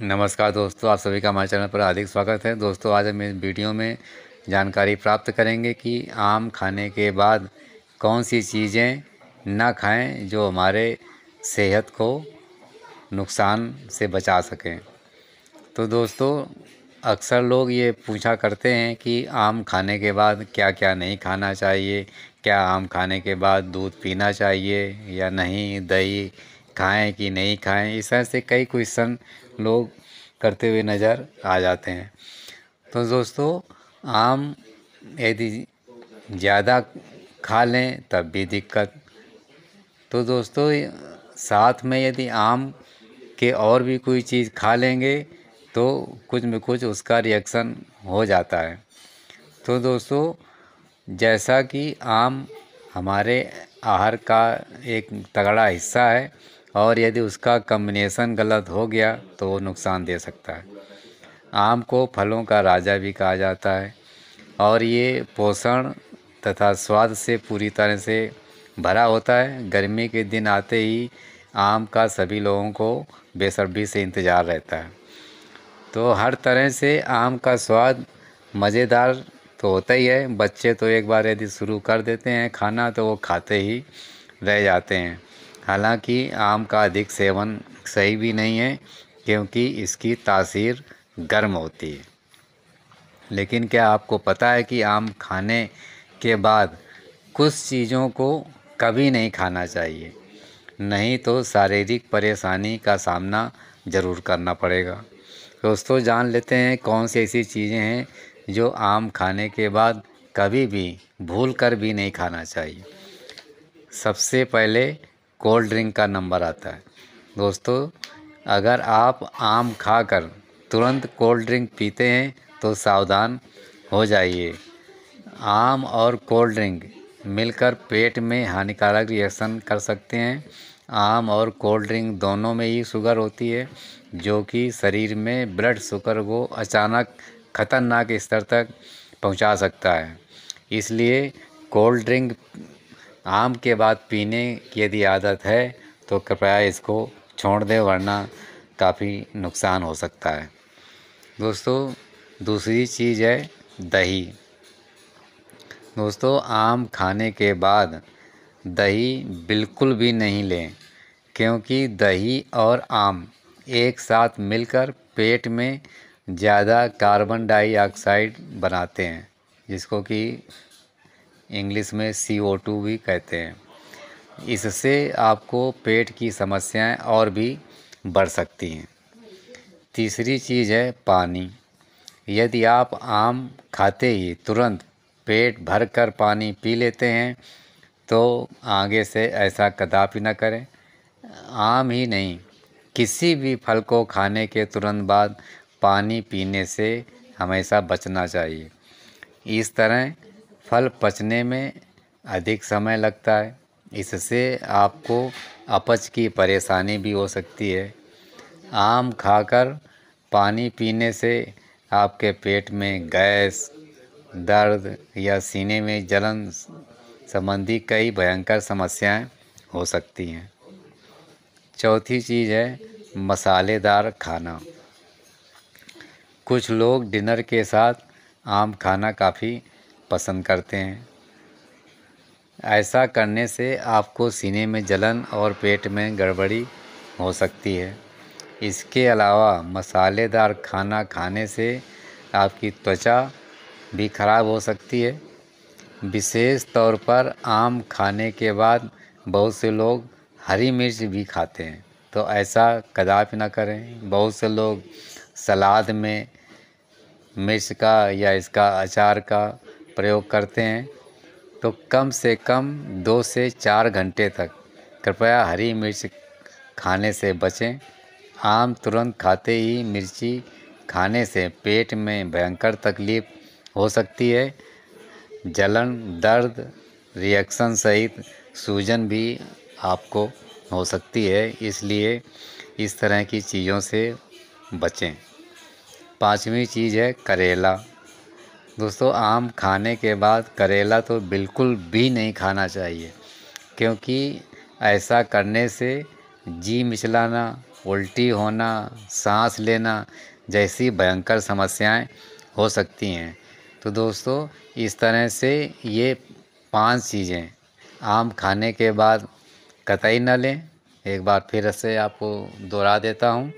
नमस्कार दोस्तों आप सभी का हमारे चैनल पर हार्दिक स्वागत है दोस्तों आज हम इस वीडियो में जानकारी प्राप्त करेंगे कि आम खाने के बाद कौन सी चीज़ें ना खाएं जो हमारे सेहत को नुकसान से बचा सकें तो दोस्तों अक्सर लोग ये पूछा करते हैं कि आम खाने के बाद क्या क्या नहीं खाना चाहिए क्या आम खाने के बाद दूध पीना चाहिए या नहीं दही खाएं कि नहीं खाएं इस तरह से कई क्वेश्चन लोग करते हुए नज़र आ जाते हैं तो दोस्तों आम यदि ज़्यादा खा लें तब भी दिक्कत तो दोस्तों साथ में यदि आम के और भी कोई चीज़ खा लेंगे तो कुछ में कुछ उसका रिएक्शन हो जाता है तो दोस्तों जैसा कि आम हमारे आहार का एक तगड़ा हिस्सा है और यदि उसका कम्बिनेसन गलत हो गया तो वो नुकसान दे सकता है आम को फलों का राजा भी कहा जाता है और ये पोषण तथा स्वाद से पूरी तरह से भरा होता है गर्मी के दिन आते ही आम का सभी लोगों को बेसब्री से इंतज़ार रहता है तो हर तरह से आम का स्वाद मज़ेदार तो होता ही है बच्चे तो एक बार यदि शुरू कर देते हैं खाना तो वो खाते ही रह जाते हैं हालांकि आम का अधिक सेवन सही भी नहीं है क्योंकि इसकी तासीर गर्म होती है लेकिन क्या आपको पता है कि आम खाने के बाद कुछ चीज़ों को कभी नहीं खाना चाहिए नहीं तो शारीरिक परेशानी का सामना ज़रूर करना पड़ेगा दोस्तों जान लेते हैं कौन सी ऐसी चीज़ें हैं जो आम खाने के बाद कभी भी भूल कर भी नहीं खाना चाहिए सबसे पहले कोल्ड ड्रिंक का नंबर आता है दोस्तों अगर आप आम खाकर तुरंत कोल्ड ड्रिंक पीते हैं तो सावधान हो जाइए आम और कोल्ड ड्रिंक मिलकर पेट में हानिकारक रिएक्शन कर सकते हैं आम और कोल्ड ड्रिंक दोनों में ही शुगर होती है जो कि शरीर में ब्लड शुगर को अचानक खतरनाक स्तर तक पहुंचा सकता है इसलिए कोल्ड ड्रिंक आम के बाद पीने की यदि आदत है तो कृपया इसको छोड़ दें वरना काफ़ी नुकसान हो सकता है दोस्तों दूसरी चीज़ है दही दोस्तों आम खाने के बाद दही बिल्कुल भी नहीं लें क्योंकि दही और आम एक साथ मिलकर पेट में ज़्यादा कार्बन डाइऑक्साइड बनाते हैं जिसको कि इंग्लिश में सी ओ टू भी कहते हैं इससे आपको पेट की समस्याएं और भी बढ़ सकती हैं तीसरी चीज़ है पानी यदि आप आम खाते ही तुरंत पेट भर कर पानी पी लेते हैं तो आगे से ऐसा कदापि ना करें आम ही नहीं किसी भी फल को खाने के तुरंत बाद पानी पीने से हमेशा बचना चाहिए इस तरह फल पचने में अधिक समय लगता है इससे आपको अपच की परेशानी भी हो सकती है आम खाकर पानी पीने से आपके पेट में गैस दर्द या सीने में जलन संबंधी कई भयंकर समस्याएं हो सकती हैं चौथी चीज़ है मसालेदार खाना कुछ लोग डिनर के साथ आम खाना काफ़ी पसंद करते हैं ऐसा करने से आपको सीने में जलन और पेट में गड़बड़ी हो सकती है इसके अलावा मसालेदार खाना खाने से आपकी त्वचा भी खराब हो सकती है विशेष तौर पर आम खाने के बाद बहुत से लोग हरी मिर्च भी खाते हैं तो ऐसा कदापि ना करें बहुत से लोग सलाद में मिर्च का या इसका अचार का प्रयोग करते हैं तो कम से कम दो से चार घंटे तक कृपया हरी मिर्च खाने से बचें आम तुरंत खाते ही मिर्ची खाने से पेट में भयंकर तकलीफ हो सकती है जलन दर्द रिएक्शन सहित सूजन भी आपको हो सकती है इसलिए इस तरह की चीज़ों से बचें पांचवी चीज़ है करेला दोस्तों आम खाने के बाद करेला तो बिल्कुल भी नहीं खाना चाहिए क्योंकि ऐसा करने से जी मिचलाना उल्टी होना सांस लेना जैसी भयंकर समस्याएं हो सकती हैं तो दोस्तों इस तरह से ये पांच चीज़ें आम खाने के बाद कतई न लें एक बार फिर से आपको दोहरा देता हूँ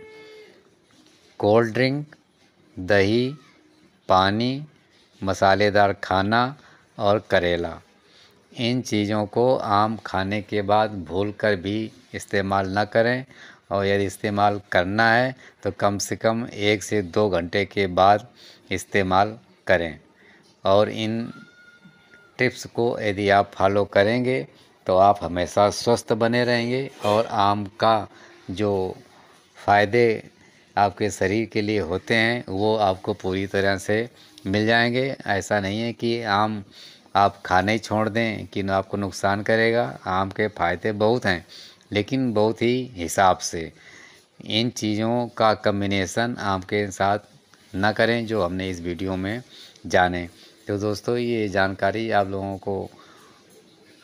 कोल्ड ड्रिंक दही पानी मसालेदार खाना और करेला इन चीज़ों को आम खाने के बाद भूल कर भी इस्तेमाल न करें और यदि इस्तेमाल करना है तो कम से कम एक से दो घंटे के बाद इस्तेमाल करें और इन टिप्स को यदि आप फॉलो करेंगे तो आप हमेशा स्वस्थ बने रहेंगे और आम का जो फ़ायदे आपके शरीर के लिए होते हैं वो आपको पूरी तरह से मिल जाएंगे ऐसा नहीं है कि आम आप खाने ही छोड़ दें कि ना आपको नुकसान करेगा आम के फ़ायदे बहुत हैं लेकिन बहुत ही हिसाब से इन चीज़ों का कम्बिनेसन आम के साथ ना करें जो हमने इस वीडियो में जाने तो दोस्तों ये जानकारी आप लोगों को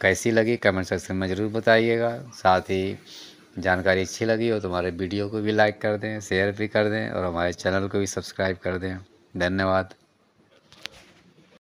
कैसी लगी कमेंट सेक्शन में ज़रूर बताइएगा साथ ही जानकारी अच्छी लगी हो तो हमारे वीडियो को भी लाइक कर दें शेयर भी कर दें और हमारे चैनल को भी सब्सक्राइब कर दें धन्यवाद